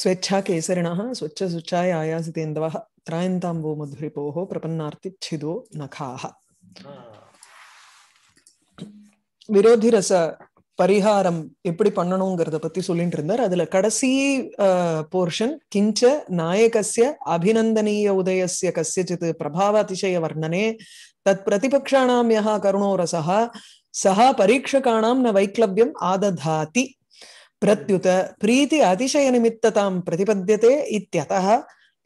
ஸ்வேச்சா கேசரிணா ஸ்வச்ச சுச்சாய ஆயாசிதேந்தவ திராயந்தாம்பூ மதுரிபோகோ பிரபன்னார்த்தி சிதோ நகாக விரோதி ரச பரிகாரம் எப்படி பண்ணணுங்கிறத பத்தி சொல்லிட்டு இருந்தார் அதுல கடைசி போர்ஷன் கிஞ்ச நாயகசிய அபிநந்தனீய உதயசிய கசியச்சித் பிரபாவாதிசய வர்ணனே தத் பிரதிபக்ஷாணாம் யகா கருணோரசா ரசா சா பரீட்சகாணாம் ந வைக்லவ்யம் ஆததாதி प्रत्युत प्रीति अतिशय निमित्तता प्रतिपद्यते इत्यतः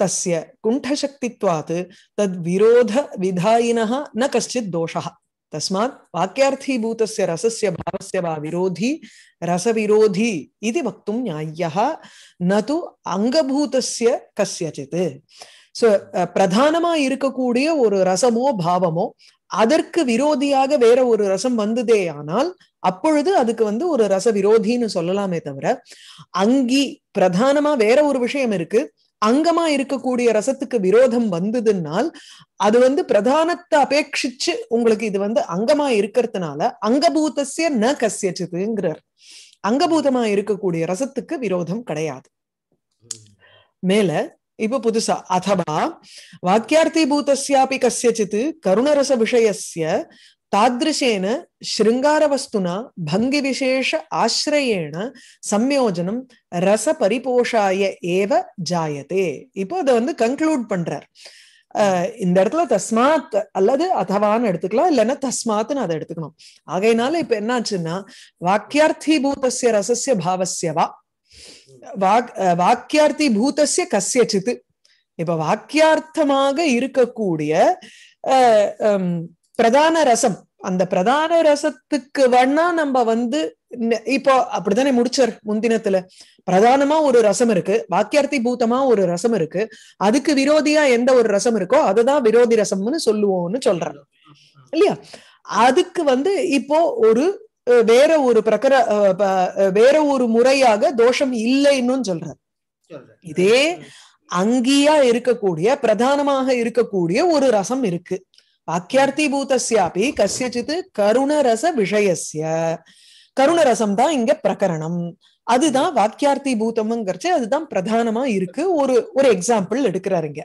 तस्य कुंठशक्तित्वात् तद् विरोध विधायिनः न कश्चित् दोषः तस्मात् वाक्यार्थीभूतस्य रसस्य भावस्य वा विरोधी रसविरोधी इति वक्तुं न्याय्यः न तु अङ्गभूतस्य कस्यचित् சோ பிரதானமா இருக்கக்கூடிய ஒரு ரசமோ பாவமோ அதற்கு விரோதியாக வேற ஒரு ரசம் வந்ததே ஆனால் அப்பொழுது அதுக்கு வந்து ஒரு ரச விரோதின்னு சொல்லலாமே தவிர அங்கி பிரதானமா வேற ஒரு விஷயம் இருக்கு அங்கமா இருக்கக்கூடிய ரசத்துக்கு விரோதம் வந்ததுன்னால் அது வந்து பிரதானத்தை அபேட்சிச்சு உங்களுக்கு இது வந்து அங்கமா இருக்கிறதுனால அங்கபூதசிய ந கசியச்சதுங்கிறார் அங்கபூதமா இருக்கக்கூடிய ரசத்துக்கு விரோதம் கிடையாது மேல இப்ப புதுசா அதவா வாக்கியார்த்தி பூத்தஸ்யாபி கசியச்சித் கருணரச விஷயஸ்ய தாதிருஷேன ശൃംഗാര വസ്തുന ഭംഗി വിശേഷ ആശ്രയേണ സംയോജനം രസ இப்போ அதை வந்து கன்க்ளூட் பண்றார் இந்த இடத்துல தஸ்மாத் அல்லது அதவான்னு எடுத்துக்கலாம் இல்லைன்னா தஸ்மாத்னு அதை எடுத்துக்கணும் ஆகையினால இப்ப என்னாச்சுன்னா வாக்கியார்த்தி பூதசிய ரசசிய பாவசியவா வாக்கியார்த்தி பூதசிய கசியச்சித்து இப்ப வாக்கியார்த்தமாக இருக்கக்கூடிய பிரதான ரசம் அந்த பிரதான ரசத்துக்கு வேணா நம்ம வந்து இப்போ அப்படித்தானே முடிச்சர் முந்தினத்துல பிரதானமா ஒரு ரசம் இருக்கு வாக்கியார்த்தி பூத்தமா ஒரு ரசம் இருக்கு அதுக்கு விரோதியா எந்த ஒரு ரசம் இருக்கோ அதுதான் விரோதி ரசம்னு சொல்லுவோம்னு சொல்றாங்க இல்லையா அதுக்கு வந்து இப்போ ஒரு வேற ஒரு பிரகர வேற ஒரு முறையாக தோஷம் இல்லைன்னு சொல்ற இதே அங்கியா இருக்கக்கூடிய பிரதானமாக இருக்கக்கூடிய ஒரு ரசம் இருக்கு வாக்கியார்த்தி பூதஸ்யாபி கசியச்சித்து கருணரச விஷயசிய கருணரசம் தான் இங்க பிரகரணம் அதுதான் வாக்கியார்த்தி பூதம்ங்கிறச்சு அதுதான் பிரதானமா இருக்கு ஒரு ஒரு எக்ஸாம்பிள் எடுக்கிறாருங்க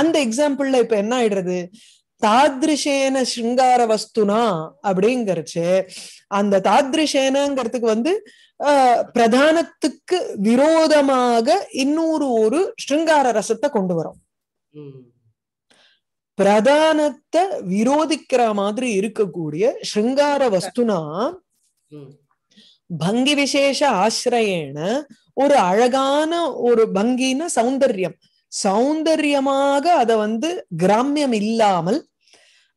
அந்த எக்ஸாம்பிள்ல இப்ப என்ன ஆயிடுறது தாத்ரிஷேன சிங்கார வஸ்துனா அப்படிங்கிறச்சு அந்த தாத்ரிஷேனங்கிறதுக்கு வந்து பிரதானத்துக்கு விரோதமாக இன்னொரு ஒரு ஸ்ருங்கார ரசத்தை கொண்டு வரும் பிரதானத்தை விரோதிக்கிற மாதிரி இருக்கக்கூடிய ஸ்ருங்கார வஸ்துனா பங்கி விசேஷ ஆசிரியன ஒரு அழகான ஒரு பங்கின சௌந்தர்யம் சௌந்தரியமாக அதை வந்து கிராமியம் இல்லாமல்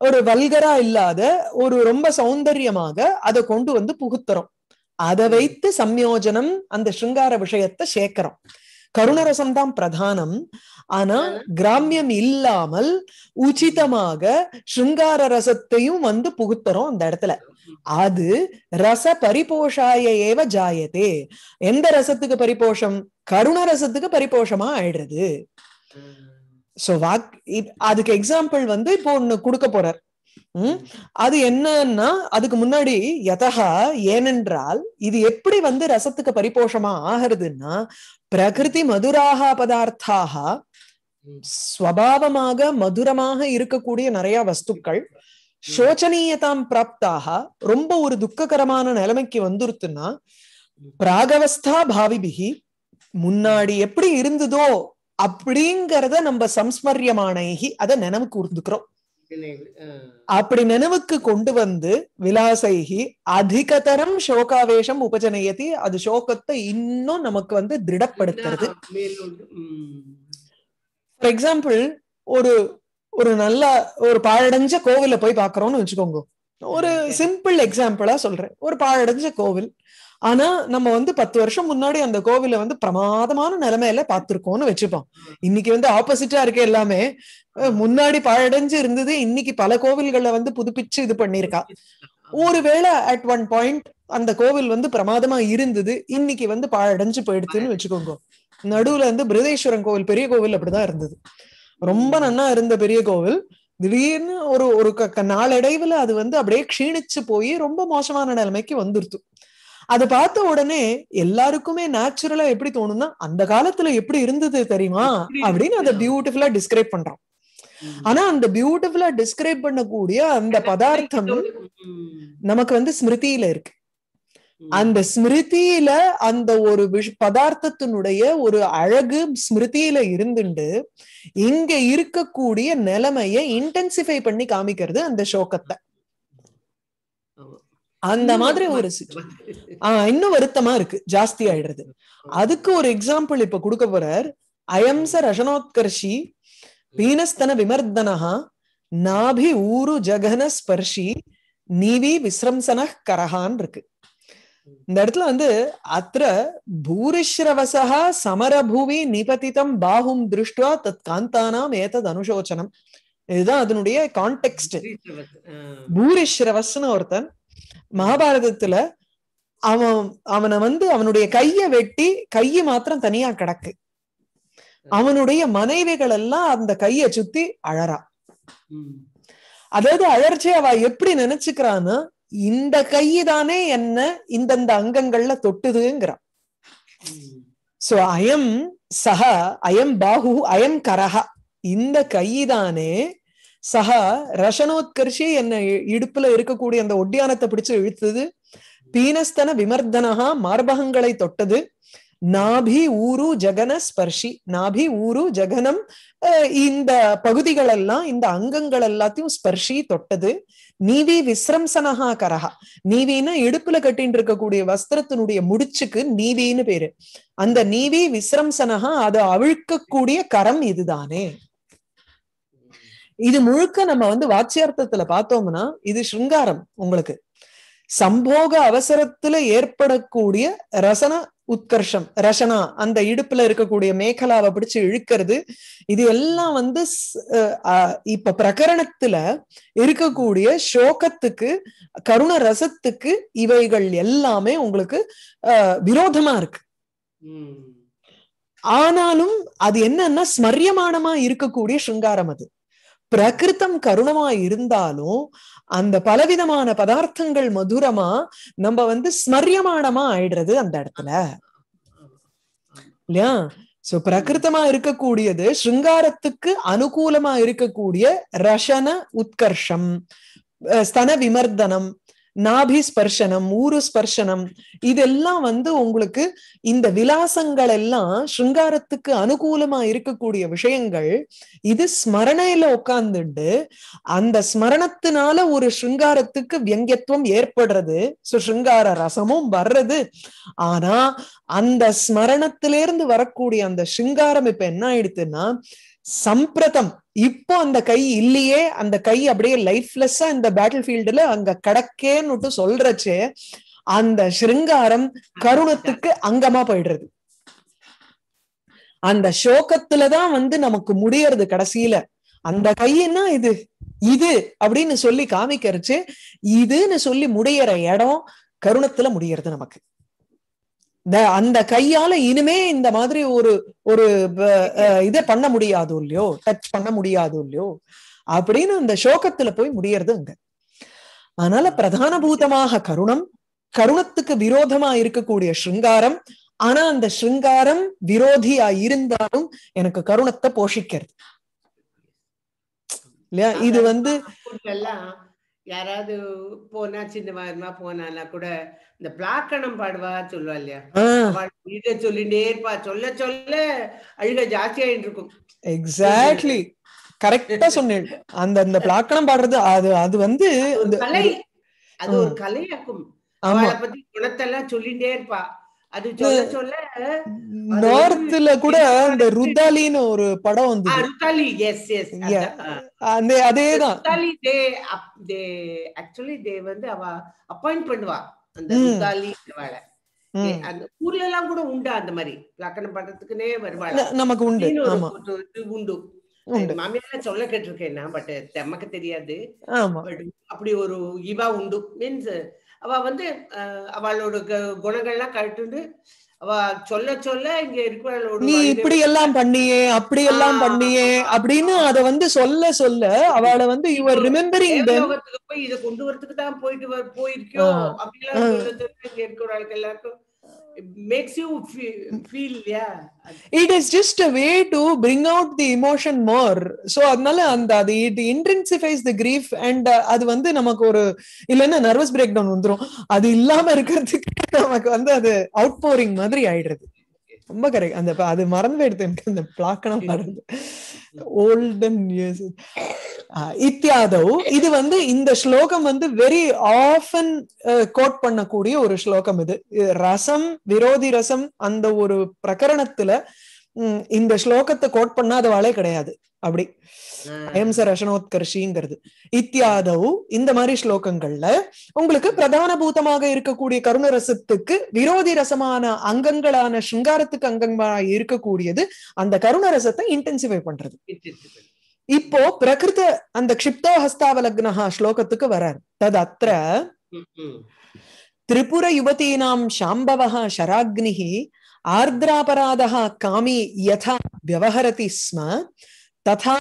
ஒரு வல்கரா இல்லாத ஒரு ரொம்ப சௌந்தரியமாக அதை கொண்டு வந்து புகுத்துறோம் அதை வைத்து சம்யோஜனம் அந்த ஸ்ருங்கார விஷயத்தை சேர்க்கிறோம் கருணரசம் தான் பிரதானம் ஆனா கிராமியம் இல்லாமல் உச்சிதமாக ஸ்ருங்கார ரசத்தையும் வந்து புகுத்துறோம் அந்த இடத்துல அது ரச பரிபோஷாய ஏவ எந்த ரசத்துக்கு பரிபோஷம் கருணரசத்துக்கு பரிபோஷமா ஆயிடுறது சோ வாக் அதுக்கு எக்ஸாம்பிள் வந்து இப்போ ஒண்ணு கொடுக்க போறார் உம் அது என்னன்னா அதுக்கு முன்னாடி யதகா ஏனென்றால் இது எப்படி வந்து ரசத்துக்கு பரிபோஷமா ஆகிறதுன்னா பிரகிருதி மதுராக பதார்த்தாக ஸ்வபாவமாக மதுரமாக இருக்கக்கூடிய நிறைய வஸ்துக்கள் சோச்சனீயதாம் பிராப்தாக ரொம்ப ஒரு துக்ககரமான நிலைமைக்கு வந்துருத்துன்னா பிராகவஸ்தா பாவிபிகி முன்னாடி எப்படி இருந்ததோ அப்படிங்கறத நம்ம சம்ஸ்மரியமானி அதை நினைவு கூர்ந்துக்கிறோம் அப்படி நினைவுக்கு கொண்டு வந்து விலாசைகி அதிகதரம் சோகாவேஷம் உபஜனயதி அது சோகத்தை இன்னும் நமக்கு வந்து திருடப்படுத்துறது ஃபார் எக்ஸாம்பிள் ஒரு ஒரு நல்ல ஒரு பாழடைஞ்ச கோவில போய் பாக்குறோம்னு வச்சுக்கோங்க ஒரு சிம்பிள் எக்ஸாம்பிளா சொல்றேன் ஒரு பாழடைஞ்ச கோவில் ஆனா நம்ம வந்து பத்து வருஷம் முன்னாடி அந்த கோவில வந்து பிரமாதமான நிலைமையில பார்த்திருக்கோம்னு வச்சுப்போம் இன்னைக்கு வந்து ஆப்போசிட்டா இருக்கு எல்லாமே முன்னாடி பழடைஞ்சு இருந்தது இன்னைக்கு பல கோவில்களை வந்து புதுப்பிச்சு இது பண்ணிருக்கா ஒருவேளை அட் ஒன் பாயிண்ட் அந்த கோவில் வந்து பிரமாதமா இருந்தது இன்னைக்கு வந்து பாழடைஞ்சு போயிடுதுன்னு வச்சுக்கோங்க நடுவுல வந்து பிரதேஸ்வரன் கோவில் பெரிய கோவில் அப்படிதான் இருந்தது ரொம்ப நன்னா இருந்த பெரிய கோவில் திடீர்னு ஒரு ஒரு நாளடைவுல அது வந்து அப்படியே க்ஷீணிச்சு போய் ரொம்ப மோசமான நிலைமைக்கு வந்துருத்தும் அதை பார்த்த உடனே எல்லாருக்குமே நேச்சுரலா எப்படி தோணும்னா அந்த காலத்துல எப்படி இருந்தது தெரியுமா அப்படின்னு அதை பியூட்டிஃபுல்லா டிஸ்கிரைப் பண்றான் ஆனா அந்த பியூட்டிஃபுல்லா டிஸ்கிரைப் பண்ணக்கூடிய அந்த பதார்த்தம் நமக்கு வந்து ஸ்மிருதியில இருக்கு அந்த ஸ்மிருதியில அந்த ஒரு பதார்த்தத்தினுடைய ஒரு அழகு ஸ்மிருதியில இருந்துண்டு இங்க இருக்கக்கூடிய நிலைமைய இன்டென்சிஃபை பண்ணி காமிக்கிறது அந்த சோகத்தை அந்த மாதிரி ஒரு ஆஹ் இன்னும் வருத்தமா இருக்கு ஜாஸ்தி ஆயிடுறது அதுக்கு ஒரு எக்ஸாம்பிள் இப்ப கொடுக்க போறார் அயம்ச ரசனோத்கர்ஷி பீனஸ்தன விமர்தனஹா நாபி ஊரு ஜகன ஸ்பர்ஷி நீவி விஸ்ரம்சன கரஹான் இருக்கு இந்த இடத்துல வந்து அத்த பூரிஸ்ரவசா சமரபூவி நிபதிதம் பாகும் திருஷ்டுவா தத் காந்தானாம் ஏதத் அனுசோச்சனம் இதுதான் அதனுடைய கான்டெக்ட் பூரிஸ்ரவஸ்னு ஒருத்தன் மகாபாரதத்துல அவன் அவனை வந்து அவனுடைய கைய வெட்டி கையை மாத்திரம் தனியா கிடக்கு அவனுடைய மனைவிகள் எல்லாம் அந்த கைய சுத்தி அழறா அதாவது அழற்சி அவ எப்படி நினைச்சுக்கிறான்னா இந்த கையதானே என்ன இந்தந்த அங்கங்கள்ல தொட்டுதுங்கிறான் சோ அயம் சஹ அயம் பாகு அயம் கரஹா இந்த கைதானே சஹா ரஷனோத்கர்ஷி என்ன இடுப்புல இருக்கக்கூடிய அந்த ஒட்டியானத்தை பிடிச்சு இழுத்தது பீனஸ்தன விமர்தனஹா மார்பகங்களை தொட்டது நாபி ஊரு ஜகன ஸ்பர்ஷி நாபி ஊரு ஜகனம் இந்த பகுதிகள் எல்லாம் இந்த அங்கங்கள் எல்லாத்தையும் ஸ்பர்ஷி தொட்டது நீவி விஸ்ரம்சனஹா கரஹா நீவினா இடுப்புல கட்டின்னு இருக்கக்கூடிய வஸ்திரத்தினுடைய முடிச்சுக்கு நீவின்னு பேரு அந்த நீவி விஸ்ரம்சனஹா அதை அவிழ்க்கக்கூடிய கரம் இதுதானே இது முழுக்க நம்ம வந்து வாச்சியார்த்தத்துல பார்த்தோம்னா இது ஸ்ருங்காரம் உங்களுக்கு சம்போக அவசரத்துல ஏற்படக்கூடிய ரசன உத்கர்ஷம் ரசனா அந்த இடுப்புல இருக்கக்கூடிய மேகலாவை பிடிச்சு இழுக்கிறது இது எல்லாம் வந்து இப்ப பிரகரணத்துல இருக்கக்கூடிய சோகத்துக்கு கருண ரசத்துக்கு இவைகள் எல்லாமே உங்களுக்கு விரோதமா இருக்கு ஆனாலும் அது என்னன்னா ஸ்மரியமானமா இருக்கக்கூடிய ஸ்ருங்காரம் அது பிரகிருத்தம் கருணமா இருந்தாலும் அந்த பலவிதமான பதார்த்தங்கள் மதுரமா நம்ம வந்து ஸ்மரியமானமா ஆயிடுறது அந்த இடத்துல இல்லையா சோ பிரகிருத்தமா இருக்கக்கூடியது ஸ்ருங்காரத்துக்கு அனுகூலமா இருக்கக்கூடிய ரசன உத்கர்ஷம் ஸ்தன விமர்தனம் நாபி ஸ்பர்ஷனம் ஊரு ஸ்பர்ஷனம் இதெல்லாம் வந்து உங்களுக்கு இந்த விலாசங்கள் எல்லாம் ஸ்ருங்காரத்துக்கு அனுகூலமா இருக்கக்கூடிய விஷயங்கள் இது ஸ்மரணையில உட்கார்ந்துட்டு அந்த ஸ்மரணத்தினால ஒரு ஸ்ருங்காரத்துக்கு வியங்கியத்துவம் ஏற்படுறது சோ ஸ்ருங்கார ரசமும் வர்றது ஆனா அந்த ஸ்மரணத்திலேருந்து வரக்கூடிய அந்த ஸ்ருங்காரம் இப்ப என்ன ஆயிடுத்துன்னா சம்பிரதம் இப்போ அந்த கை இல்லையே அந்த கை அப்படியே லைஃப்லெஸ்ஸா இந்த பேட்டில் ஃபீல்டுல அங்க கடக்கேன்னு சொல்றச்சே அந்த ஸ்ருங்காரம் கருணத்துக்கு அங்கமா போயிடுறது அந்த சோகத்துலதான் வந்து நமக்கு முடியறது கடைசியில அந்த கைன்னா இது இது அப்படின்னு சொல்லி காமிக்கிறச்சு இதுன்னு சொல்லி முடியற இடம் கருணத்துல முடியறது நமக்கு அந்த கையால இனிமே இந்த மாதிரி ஒரு ஒரு இதை பண்ண முடியாது இல்லையோ டச் பண்ண முடியாது இல்லையோ அப்படின்னு அந்த சோகத்துல போய் முடியறது அங்க அதனால பிரதான பூதமாக கருணம் கருணத்துக்கு விரோதமா இருக்கக்கூடிய ஸ்ருங்காரம் ஆனா அந்த ஸ்ருங்காரம் விரோதியா இருந்தாலும் எனக்கு கருணத்தை போஷிக்கிறது இல்லையா இது வந்து யாராவது போனா சின்ன மாதிரிமா போனானா கூட இந்த பிளாக்கணம் பாடுவா சொல்லுவா இல்லையா அழுக சொல்லிட்டே இருப்பா சொல்ல சொல்ல அழுக ஜாஸ்தியாயிட்டு இருக்கும் எக்ஸாக்ட்லி கரெக்டா சொன்னேன் அந்த அந்த பிளாக்கணம் பாடுறது அது அது வந்து கலை அது ஒரு கலையாக்கும் அவளை பத்தி குணத்தெல்லாம் சொல்லிட்டே இருப்பா அது சொல்ல நார்த்ல கூட அந்த ருதாலின்னு ஒரு படம் வந்து ருதாலி எஸ் எஸ் அந்த அதேதான் ருதாலி தே தே ஆக்சுவலி தே வந்து அவ அப்பாயிண்ட் பண்ணுவா அந்த ருதாலி அந்த ஊர்ல எல்லாம் கூட உண்டா அந்த மாதிரி லக்கணம் பண்றதுக்குனே வருவாள் நமக்கு உண்டு இது உண்டு மாமியெல்லாம் சொல்ல கேட்டிருக்கேன் நான் பட் தெமக்கு தெரியாது அப்படி ஒரு இவா உண்டு மீன்ஸ் அவ வந்து அவளோட குணங்கள்லாம் கட்டுண்டு அவ சொல்ல சொல்ல இங்க இருக்கிற நீ இப்படி எல்லாம் பண்ணியே அப்படி எல்லாம் பண்ணியே அப்படின்னு அத வந்து சொல்ல சொல்ல அவளை வந்து இவர் ரிமெம்பரிங் போய் இத கொண்டு வரதுக்கு தான் போயிட்டு போயிருக்கோம் அப்படிலாம் இங்க இருக்கிற எல்லாருக்கும் it makes you feel, feel yeah it is just a way to bring out the அதனால அந்த அது it intensifies the grief and அது வந்து நமக்கு ஒரு இல்லைன்னா நர்வஸ் பிரேக் டவுன் வந்துரும் அது இல்லாம இருக்கிறதுக்கு நமக்கு வந்து அது அவுட் போரிங் மாதிரி ஆயிடுறது ரொம்ப கரெக்ட் அந்த அது மறந்து போயிடுது எனக்கு அந்த பிளாக்கெல்லாம் மறந்து ஓல்டன் இயர்ஸ் இத்தியாதவ் இது வந்து இந்த ஸ்லோகம் வந்து வெரி ஆஃபன் கோட் பண்ணக்கூடிய ஒரு ஸ்லோகம் இது ரசம் விரோதி ரசம் அந்த ஒரு பிரகரணத்துல இந்த ஸ்லோகத்தை கோட் பண்ணாதவாளே கிடையாது அப்படி அயம்ச ரசனோத்கர்ஷிங்கிறது இத்தியாதவ் இந்த மாதிரி ஸ்லோகங்கள்ல உங்களுக்கு பிரதான பூதமாக இருக்கக்கூடிய கருண ரசத்துக்கு விரோதி ரசமான அங்கங்களான ஸ்ருங்காரத்துக்கு அங்கமா இருக்கக்கூடியது அந்த கருண ரசத்தை இன்டென்சிஃபை பண்றது இப்போ பிரகிருத அந்த க்ஷிப்தோ ஹஸ்தாவலக்னஹா ஸ்லோகத்துக்கு வரார் தது அத்த திரிபுர யுவதீனாம் சாம்பவா ஷராக்னிஹி ஆர்திராபராதா காமி யதா வியவஹரதி ஸ்ம ததா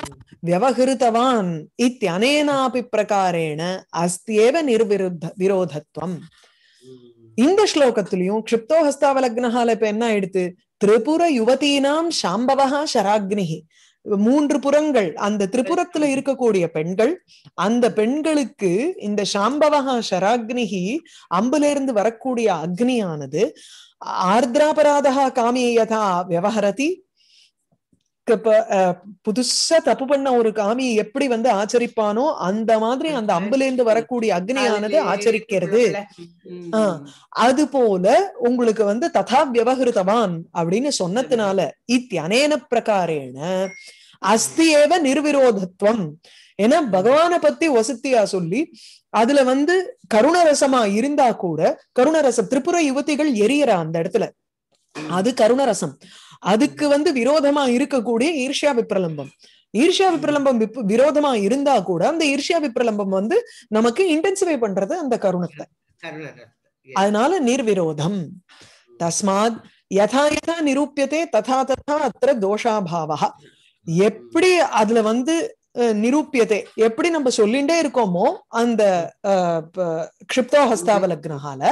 வியவஹிருத்தவான் இத்தியனேனாபி பிரகாரேண அஸ்தியேவ நிர்விருத்த விரோதத்துவம் இந்த ஸ்லோகத்திலையும் கிருப்தோ இப்ப என்ன ஆயிடுத்து திரிபுர யுவதீனாம் சாம்பவா ஷராக்னிஹி மூன்று புறங்கள் அந்த திரிபுரத்துல இருக்கக்கூடிய பெண்கள் அந்த பெண்களுக்கு இந்த சாம்பவகா ஷராக்னிகி அம்புல இருந்து வரக்கூடிய அக்னியானது ஆர்திராபராதா காமியதா விவகரதி புதுசா தப்பு பண்ண ஒரு காமி எப்படி வந்து ஆச்சரிப்பானோ அந்த மாதிரி அந்த அம்புல இருந்து வரக்கூடிய அக்னியானது ஆச்சரிக்கிறது அது போல உங்களுக்கு வந்து ததா வியவகிருத்தவான் அப்படின்னு சொன்னதுனால இத்தியனேன பிரகாரேன அஸ்தி ஏவ நிர்விரோதத்துவம் ஏன்னா பகவான பத்தி வசத்தியா சொல்லி அதுல வந்து கருணரசமா இருந்தா கூட கருணரசம் திரிபுர யுவதிகள் எரியறா அந்த இடத்துல அது கருணரசம் அதுக்கு வந்து விரோதமா இருக்கக்கூடிய ஈர்ஷியா விப்ரலம்பம் ஈர்ஷியா விப்ரலம்பம் விரோதமா இருந்தா கூட அந்த ஈர்ஷியா விப்ரலம்பம் வந்து நமக்கு இன்டென்சிஃபை பண்றது அந்த கருணத்தை அதனால நிர்விரோதம் தஸ்மாத் யதா யதா நிரூபியதே ததா ததா அத்த தோஷாபாவா எப்படி அதுல வந்து நிரூபியதே எப்படி நம்ம சொல்லிட்டே இருக்கோமோ அந்த கிருப்தோ லக்னஹால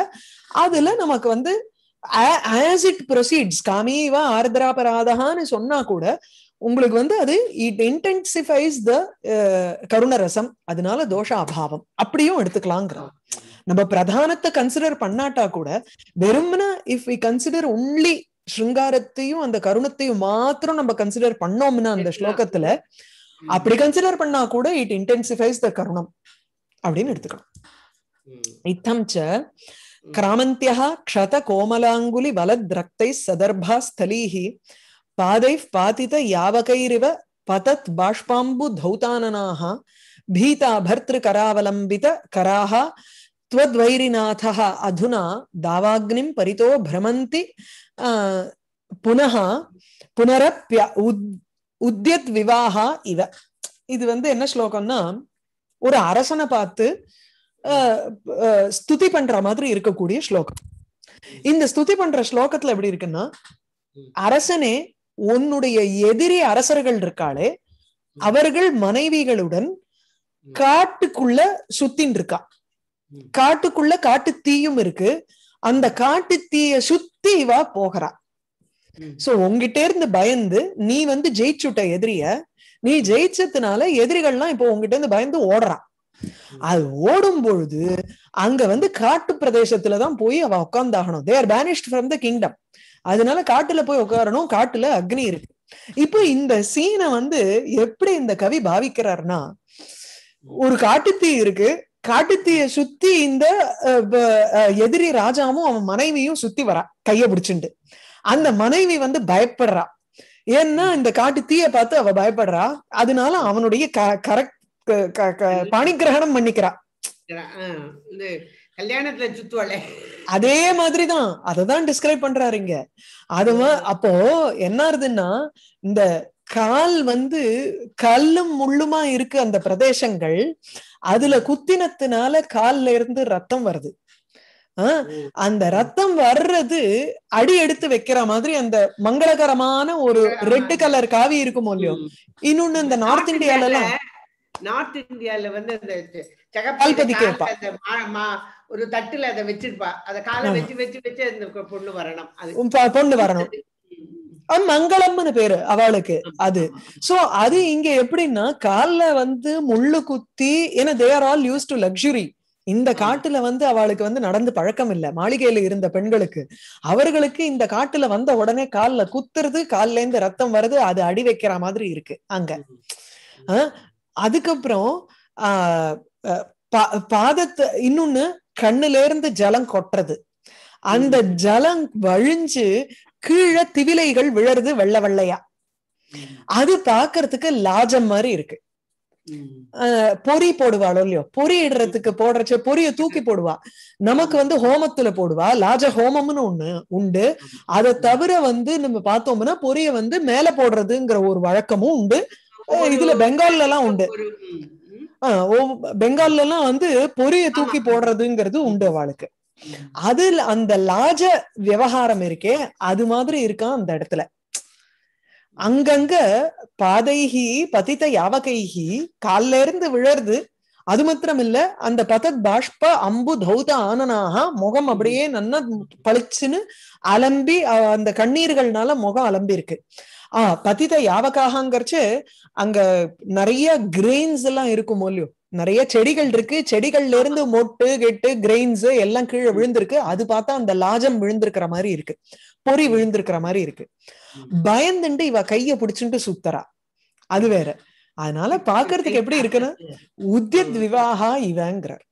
அதுல நமக்கு வந்து ஆஸ் இட் ப்ரொசீட்ஸ் காமீவா ஆர்திராபராதகான்னு சொன்னா கூட உங்களுக்கு வந்து அது இட் இன்டென்சிஃபைஸ் த கருணரசம் அதனால தோஷ அபாவம் அப்படியும் எடுத்துக்கலாங்கிறோம் நம்ம பிரதானத்தை கன்சிடர் பண்ணாட்டா கூட வெறும்னா இஃப் வி கன்சிடர் ஒன்லி ஸ்ருங்காரத்தையும் அந்த கருணத்தையும் மாத்திரம் நம்ம கன்சிடர் பண்ணோம்னா அந்த ஸ்லோகத்துல அப்படி கன்சிடர் பண்ணா கூட இட் இன்டென்சிஃபைஸ் த கருணம் அப்படின்னு எடுத்துக்கலாம் இத்தம் கிராமந்தியா க்ஷத கோமலாங்குலி வலத்ரக்தை சதர்பா ஸ்தலீஹி பாதை பாதித யாவகைரிவ பதத் பாஷ்பாம்பு தௌதானனாக பீதா பர்திருகராவலம்பித கராக त्वद्वैरिनाथः अधुना दावाग्निं परितो भ्रमन्ति புனः புனரப்பிய உத் உத்யத் விவாஹா இவ இது வந்து என்ன ஸ்லோகம்னா ஒரு அரசனை பார்த்து ஸ்துதி பண்ற மாதிரி இருக்கக்கூடிய ஸ்லோகம் இந்த ஸ்துதி பண்ற ஸ்லோகத்துல எப்படி இருக்குன்னா அரசனே உன்னுடைய எதிரி அரசர்கள் இருக்காளே அவர்கள் மனைவிகளுடன் காட்டுக்குள்ள சுத்தின் இருக்கா காட்டுக்குள்ள காட்டு தீயும் இருக்கு அந்த காட்டு தீய சுத்தி இவா போகிறா சோ உங்ககிட்ட இருந்து பயந்து நீ வந்து ஜெயிச்சுட்ட எதிரிய நீ ஜெயிச்சதுனால எதிரிகள்லாம் இப்போ உங்ககிட்ட இருந்து பயந்து ஓடுறான் அது ஓடும் பொழுது அங்க வந்து காட்டு பிரதேசத்துல தான் போய் அவ உட்கார்ந்தாகணும் தேர் பேனிஷ்ட் ஃப்ரம் த கிங்டம் அதனால காட்டுல போய் உட்காரணும் காட்டுல அக்னி இருக்கு இப்போ இந்த சீனை வந்து எப்படி இந்த கவி பாவிக்கிறார்னா ஒரு காட்டுத்தீ இருக்கு காட்டுத்தீய சுத்தி இந்த எதிரி ராஜாவும் அவன் மனைவியும் சுத்தி வரா கைய பிடிச்சிண்டு அந்த மனைவி வந்து பயப்படுறா ஏன்னா இந்த காட்டு தீய பார்த்து அவ பயப்படுறா அதனால அவனுடைய க கரெக்ட் பணிகிரகணம் பண்ணிக்கிறா கல்யாணத்துல அதே மாதிரிதான் அததான் டிஸ்கிரைப் பண்றாரு இங்க அப்போ என்ன ஆகுதுன்னா இந்த கால் வந்து கல்லும் முள்ளுமா இருக்கு அந்த பிரதேசங்கள் அதுல குத்தினத்தினால கால்ல இருந்து ரத்தம் வருது அந்த ரத்தம் வர்றது அடி எடுத்து வைக்கிற மாதிரி அந்த மங்களகரமான ஒரு ரெட் கலர் காவி இருக்குமோ இல்லையோ இன்னொன்னு இந்த நார்த் இந்தியால எல்லாம் நார்த் இந்தியால வந்து அந்த சகப்பால் ஒரு தட்டுல அதை வச்சிருப்பா அத கால வச்சு வச்சு வச்சு அந்த பொண்ணு வரணும் அது பொண்ணு வரணும் மங்களம்னு பேரு அவளுக்கு அது சோ அது இங்க எப்படின்னா கால்ல வந்து முள்ளு குத்தி ஏன்னா they're all used to luxury இந்த காட்டுல வந்து அவளுக்கு வந்து நடந்து பழக்கம் இல்ல மாளிகையில இருந்த பெண்களுக்கு அவர்களுக்கு இந்த காட்டுல வந்த உடனே கால்ல குத்துறது கால்ல இருந்து ரத்தம் வருது அது அடி வைக்கிற மாதிரி இருக்கு அங்க அதுக்கப்புறம் பாதத்தை இன்னொன்னு கண்ணுல இருந்து ஜலம் கொட்டுறது அந்த ஜலம் வழிஞ்சு கீழே திவிலைகள் விழறது வெள்ள வெள்ளையா அது பாக்குறதுக்கு லாஜம் மாதிரி இருக்கு பொறி போடுவாளோ இல்லையோ பொறி இடுறதுக்கு போடுறச்ச பொரிய தூக்கி போடுவா நமக்கு வந்து ஹோமத்துல போடுவா லாஜ ஹோமம்னு ஒண்ணு உண்டு அதை தவிர வந்து நம்ம பார்த்தோம்னா பொரிய வந்து மேல போடுறதுங்கிற ஒரு வழக்கமும் உண்டு இதுல பெங்கால்ல எல்லாம் உண்டு பெங்கால்ல எல்லாம் வந்து பொரிய தூக்கி போடுறதுங்கிறது உண்டு அவளுக்கு அது அந்த லாஜ விவகாரம் இருக்கே அது மாதிரி இருக்கான் அந்த இடத்துல அங்கங்க பாதைகி பதித்த யாவகைகி கால்ல இருந்து விழருது அது மாத்திரம் இல்ல அந்த பதத் பாஷ்ப அம்பு தௌத ஆனனாக முகம் அப்படியே நன்னா பளிச்சுன்னு அலம்பி அந்த கண்ணீர்கள்னால முகம் அலம்பி இருக்கு ஆஹ் பதித யாவகாகங்கிறச்சு அங்க நிறைய கிரெயின்ஸ் எல்லாம் இருக்கும் இல்லையோ நிறைய செடிகள் இருக்கு செடிகள்ல இருந்து மொட்டு கெட்டு கிரெயின்ஸ் எல்லாம் கீழே விழுந்திருக்கு அது பார்த்தா அந்த லாஜம் விழுந்திருக்கிற மாதிரி இருக்கு பொறி விழுந்திருக்கிற மாதிரி இருக்கு பயந்துண்டு இவ கைய புடிச்சுட்டு சுத்தரா அது வேற அதனால பாக்குறதுக்கு எப்படி இருக்குன்னா உத்தியத் விவாகா இவங்கிறார்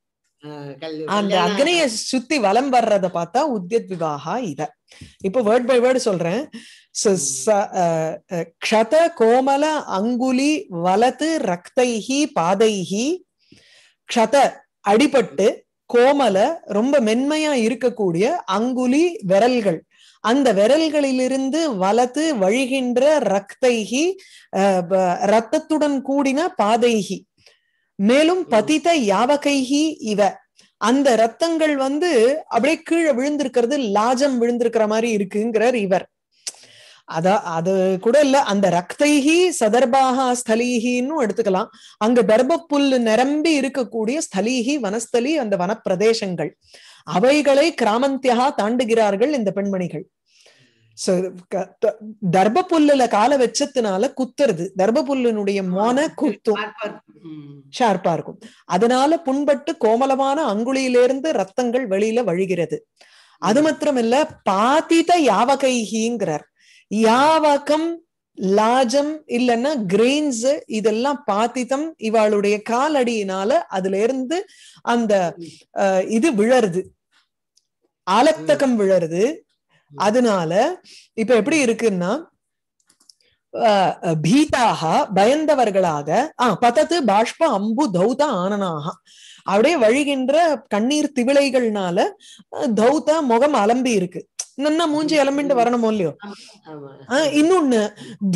அந்த அக்னிய சுத்தி வலம் வர்றத பார்த்தா உத்தியத் விவாகா இத இப்ப வேர்ட் பை வேர்டு சொல்றேன் க்ஷத கோமல அங்குலி வலது ரக்தைஹி பாதைஹி க்ஷத அடிபட்டு கோமல ரொம்ப மென்மையா இருக்கக்கூடிய அங்குலி விரல்கள் அந்த விரல்களிலிருந்து வலது வழிகின்ற ரக்தைகி ரத்தத்துடன் கூடின பாதைகி மேலும் பதித்த யாவகைகி இவ அந்த ரத்தங்கள் வந்து அப்படியே கீழே விழுந்திருக்கிறது லாஜம் விழுந்திருக்கிற மாதிரி இருக்குங்கிறார் இவர் அத அது கூட இல்ல அந்த ரக்தைகி சதர்பாக ஸ்தலீஹின்னு எடுத்துக்கலாம் அங்க தர்பப்புல் நிரம்பி இருக்கக்கூடிய ஸ்தலீகி வனஸ்தலி அந்த வனப்பிரதேசங்கள் அவைகளை கிராமந்தியா தாண்டுகிறார்கள் இந்த பெண்மணிகள் தர்ப புல்லுல கால வச்சதுனால குத்துறது தர்ப புல்லுனுடைய மோன குத்தும் ஷார்ப்பா இருக்கும் அதனால புண்பட்டு கோமலமான அங்குளியிலிருந்து ரத்தங்கள் வெளியில வழிகிறது அது இல்ல பாதித யாவகைகிங்கிறார் யாவாக்கம் லாஜம் இல்லைன்னா கிரெயின்ஸ் இதெல்லாம் பாத்தித்தம் இவாளுடைய காலடியினால அதுல இருந்து அந்த இது விழருது ஆலத்தகம் விழருது அதனால இப்ப எப்படி இருக்குன்னா பீதாக பயந்தவர்களாக ஆஹ் பதத்து பாஷ்ப அம்பு தௌத ஆனனாக அப்படியே வழிகின்ற கண்ணீர் திவிளைகள்னால தௌத முகம் அலம்பி இருக்கு நன்னா மூஞ்சி எலமெண்ட் வரணுமோ இல்லையோ இன்னொன்னு